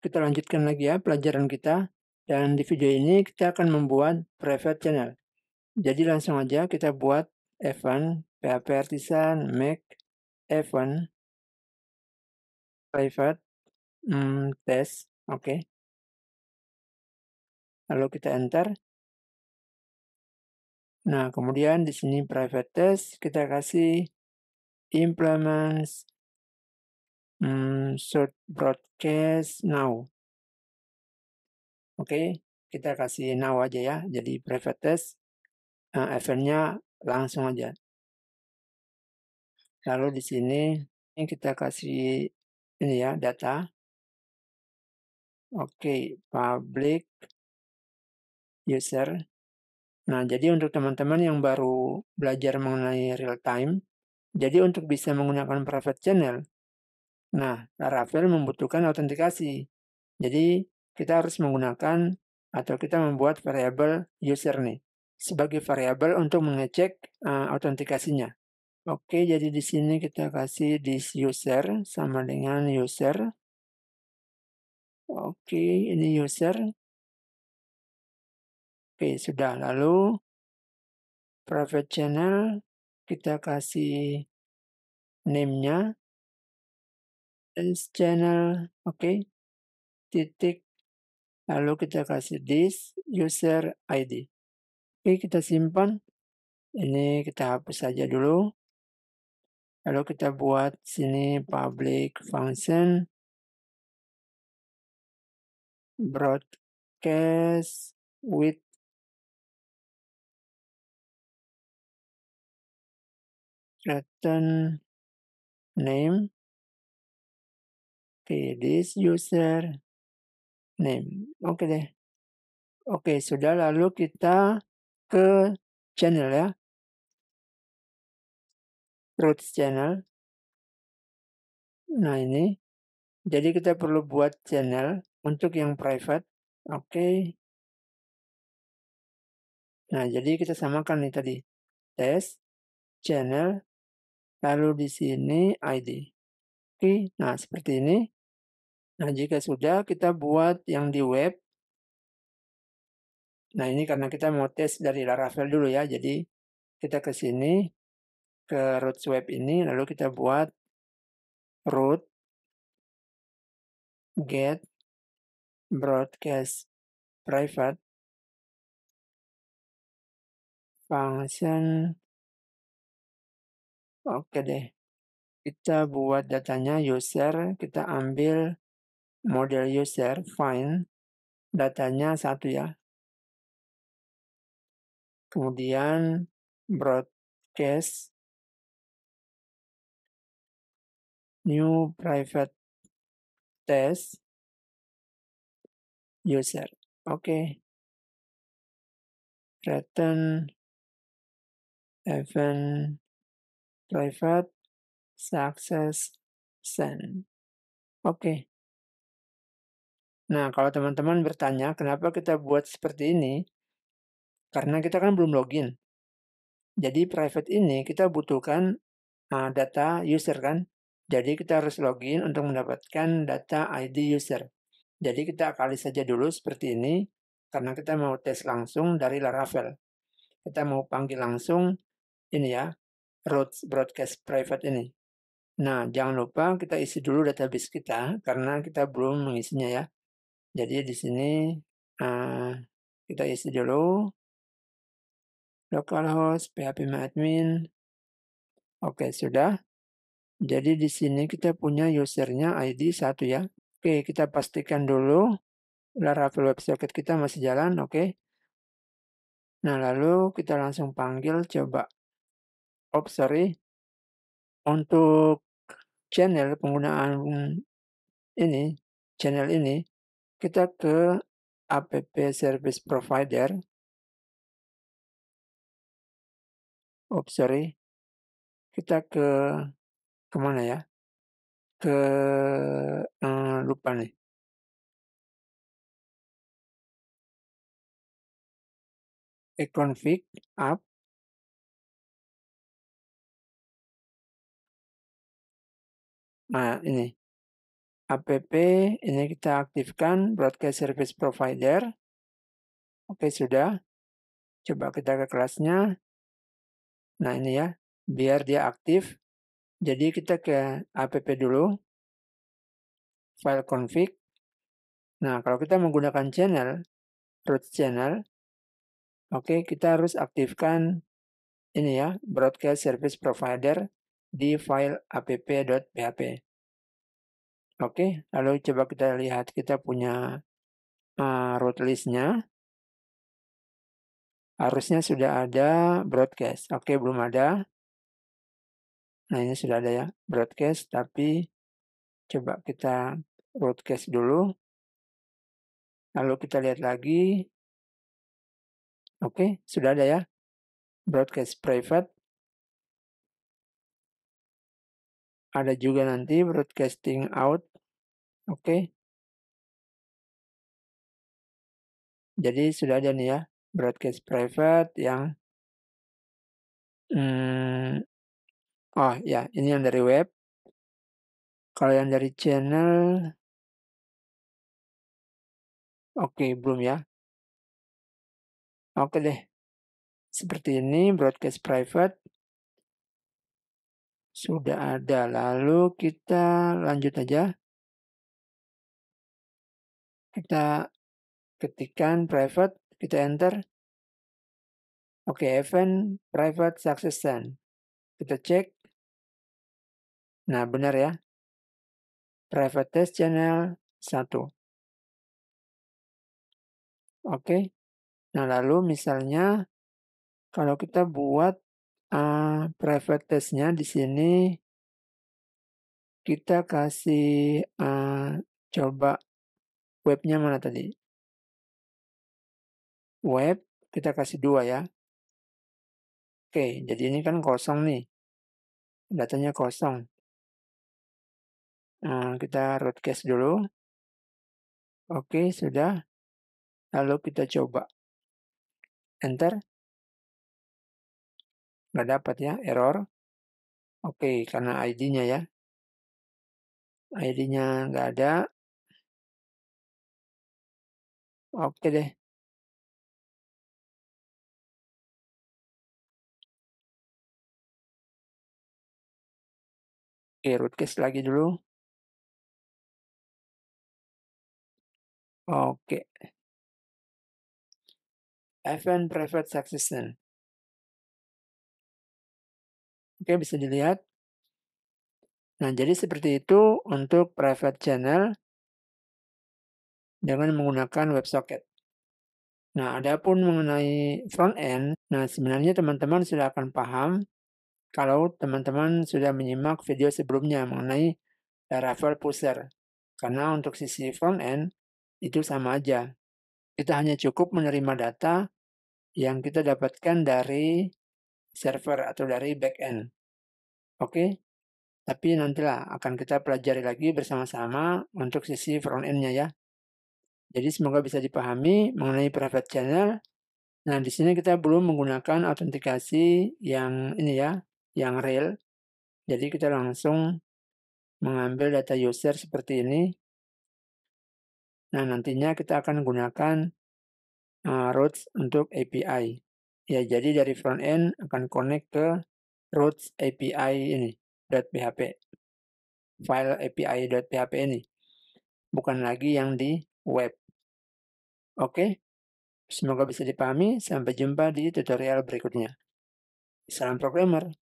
Kita lanjutkan lagi ya pelajaran kita. Dan di video ini kita akan membuat private channel. Jadi langsung aja kita buat event php artisan make event private hmm, test. Oke. Okay. Lalu kita enter. Nah, kemudian di sini private test kita kasih implements mm, short broadcast now. Oke, okay, kita kasih now aja ya. Jadi private test, uh, eventnya langsung aja. Lalu di sini ini kita kasih ini ya data. Oke, okay, public user. Nah, jadi untuk teman-teman yang baru belajar mengenai real time, jadi untuk bisa menggunakan private channel, Nah, Laravel membutuhkan autentikasi. Jadi, kita harus menggunakan atau kita membuat variabel user nih sebagai variabel untuk mengecek uh, autentikasinya. Oke, jadi di sini kita kasih this user sama dengan user. Oke, ini user. Oke, sudah. Lalu private channel kita kasih name-nya reference channel oke okay. titik lalu kita kasih this user ID oke okay, kita simpan ini kita hapus saja dulu lalu kita buat sini public function broadcast with return name okay, this user name. Oke okay deh. Oke, okay, sudah lalu kita ke channel ya. Roots channel. Nah ini. Jadi kita perlu buat channel untuk yang private. Oke. Okay. Nah, jadi kita samakan nih tadi. Test, channel, lalu di sini ID. Oke, Nah, seperti ini. Nah, jika sudah, kita buat yang di web. Nah, ini karena kita mau tes dari Laravel dulu ya. Jadi, kita ke sini, ke root web ini, lalu kita buat root get broadcast private function oke deh kita buat datanya user, kita ambil model user, find, datanya satu ya. Kemudian broadcast, new private test, user. Oke. Okay. Return event private success send, Oke. Okay. Nah, kalau teman-teman bertanya kenapa kita buat seperti ini, karena kita kan belum login. Jadi private ini kita butuhkan uh, data user kan. Jadi kita harus login untuk mendapatkan data ID user. Jadi kita kali saja dulu seperti ini, karena kita mau tes langsung dari Laravel. Kita mau panggil langsung ini ya, root broadcast private ini. Nah, jangan lupa kita isi dulu database kita karena kita belum mengisinya ya. Jadi di sini uh, kita isi dulu localhost phpMyAdmin. Oke, sudah. Jadi di sini kita punya usernya ID 1 ya. Oke, kita pastikan dulu Laravel WebSocket kita masih jalan, oke. Nah, lalu kita langsung panggil coba. Oh, sorry. Untuk channel penggunaan ini, channel ini, kita ke app service provider. Oh, sorry. Kita ke kemana ya? Ke hmm, lupa nih. e config app Nah, ini. APP ini kita aktifkan broadcast service provider. Oke, sudah. Coba kita ke kelasnya. Nah, ini ya. Biar dia aktif. Jadi kita ke app dulu. File config. Nah, kalau kita menggunakan channel, root channel, oke, kita harus aktifkan ini ya, broadcast service provider di file app.php. Oke, lalu coba kita lihat kita punya uh, root listnya. Harusnya sudah ada broadcast. Oke, belum ada. Nah, ini sudah ada ya, broadcast, tapi coba kita broadcast dulu. Lalu kita lihat lagi. Oke, sudah ada ya. Broadcast private. ada juga nanti broadcasting out. Oke. Okay. Jadi sudah ada nih ya broadcast private yang hmm, oh ya ini yang dari web. Kalau yang dari channel Oke, okay, belum ya. Oke okay deh. Seperti ini broadcast private. Sudah ada. Lalu kita lanjut aja. Kita ketikkan private, kita enter. Oke, okay, event private success send. Kita cek. Nah, benar ya. Private test channel 1. Oke. Okay. Nah, lalu misalnya kalau kita buat uh, private testnya di sini kita kasih uh, coba webnya mana tadi? Web kita kasih dua ya. Oke, jadi ini kan kosong nih. Datanya kosong. Nah, kita case dulu. Oke, sudah. Lalu kita coba. Enter. Nggak dapat ya, error. Oke, karena ID-nya ya. ID-nya nggak ada. Oke deh. Oke, rootcase lagi dulu. Oke. Event Private Succession. Oke, bisa dilihat. Nah, jadi seperti itu untuk private channel dengan menggunakan WebSocket. Nah, adapun mengenai front end, nah sebenarnya teman-teman sudah akan paham kalau teman-teman sudah menyimak video sebelumnya mengenai Laravel Pusher. Karena untuk sisi front end itu sama aja. Kita hanya cukup menerima data yang kita dapatkan dari server atau dari backend. Iya. Oke, okay? tapi nantilah akan kita pelajari lagi bersama-sama untuk sisi front end-nya ya. Jadi semoga bisa dipahami mengenai private channel. Nah, di sini kita belum menggunakan autentikasi yang ini ya, yang real. Jadi kita langsung mengambil data user seperti ini. Nah, nantinya kita akan gunakan uh, eh, routes untuk API. Ya, jadi dari front end akan connect ke root API ini .php. File api .php ini. Bukan lagi yang di web. Oke. Semoga bisa dipahami. Sampai jumpa di tutorial berikutnya. Salam programmer.